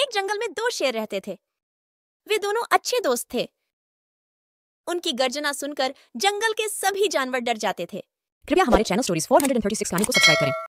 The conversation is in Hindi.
एक जंगल में दो शेर रहते थे वे दोनों अच्छे दोस्त थे उनकी गर्जना सुनकर जंगल के सभी जानवर डर जाते थे कृपया हमारे चैनल स्टोरीज 436 को सब्सक्राइब करें